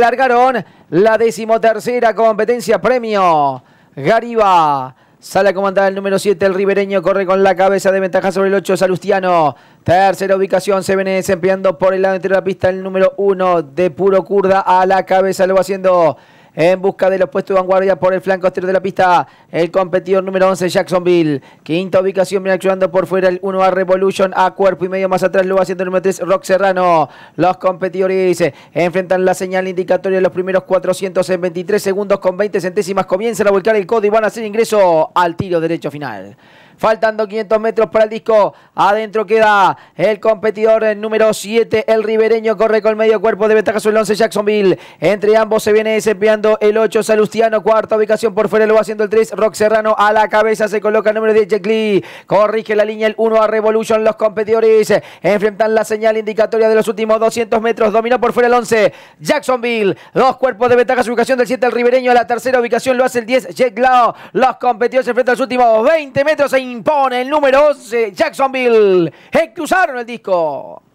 Largaron la decimotercera competencia premio. Gariba. Sale a comandar el número 7, el ribereño corre con la cabeza de ventaja sobre el 8, Salustiano. Tercera ubicación, se viene desempeñando por el lado de la pista el número 1 de Puro Kurda a la cabeza, lo va haciendo en busca de los puestos de vanguardia por el flanco exterior de la pista. El competidor número 11, Jacksonville. Quinta ubicación, viene actuando por fuera el 1A Revolution a cuerpo y medio más atrás lo va haciendo el número 3, Rock Serrano. Los competidores enfrentan la señal indicatoria de los primeros 400 segundos con 20 centésimas. Comienzan a volcar el código y van a hacer ingreso al tiro derecho final. Faltando 500 metros para el disco. Adentro queda el competidor número 7, el ribereño. Corre con el medio cuerpo de ventaja sobre el 11, Jacksonville. Entre ambos se viene desempeando el 8, Salustiano. Cuarta ubicación por fuera lo va haciendo el 3, Rock Serrano. A la cabeza se coloca el número 10, Jack Lee. Corrige la línea el 1 a Revolution. Los competidores enfrentan la señal indicatoria de los últimos 200 metros. Dominó por fuera el 11, Jacksonville. Dos cuerpos de ventaja, su ubicación del 7, el ribereño. A la tercera ubicación lo hace el 10, Jack Lao. Los competidores enfrentan los últimos 20 metros impone el número 11, Jacksonville, que usaron el disco.